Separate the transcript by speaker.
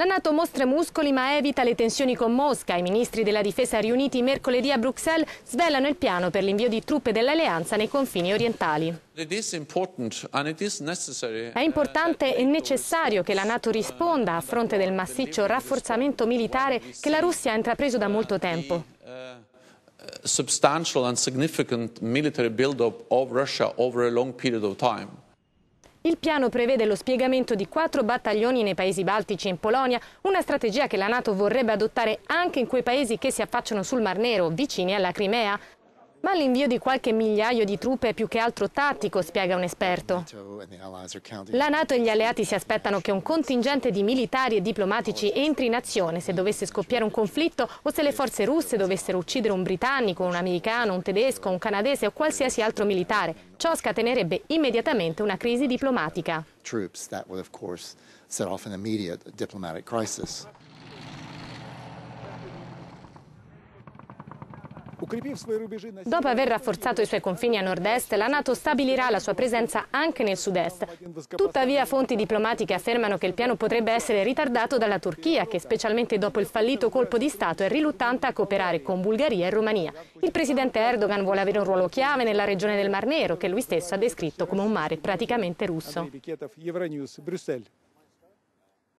Speaker 1: La Nato mostra muscoli ma evita le tensioni con Mosca. I ministri della difesa riuniti mercoledì a Bruxelles svelano il piano per l'invio di truppe dell'alleanza nei confini orientali. È importante eh, e necessario che la Nato risponda a fronte del massiccio rafforzamento militare che la Russia ha intrapreso da molto eh, tempo. Eh,
Speaker 2: substantial and significant military build-up of Russia over a long period of time.
Speaker 1: Il piano prevede lo spiegamento di quattro battaglioni nei paesi baltici e in Polonia, una strategia che la Nato vorrebbe adottare anche in quei paesi che si affacciano sul Mar Nero, vicini alla Crimea. Ma l'invio di qualche migliaio di truppe è più che altro tattico, spiega un esperto. La Nato e gli alleati si aspettano che un contingente di militari e diplomatici entri in azione se dovesse scoppiare un conflitto o se le forze russe dovessero uccidere un britannico, un americano, un tedesco, un canadese o qualsiasi altro militare. Ciò scatenerebbe immediatamente una crisi diplomatica. Dopo aver rafforzato i suoi confini a nord-est, la Nato stabilirà la sua presenza anche nel sud-est. Tuttavia fonti diplomatiche affermano che il piano potrebbe essere ritardato dalla Turchia, che specialmente dopo il fallito colpo di Stato è riluttante a cooperare con Bulgaria e Romania. Il presidente Erdogan vuole avere un ruolo chiave nella regione del Mar Nero, che lui stesso ha descritto come un mare praticamente russo.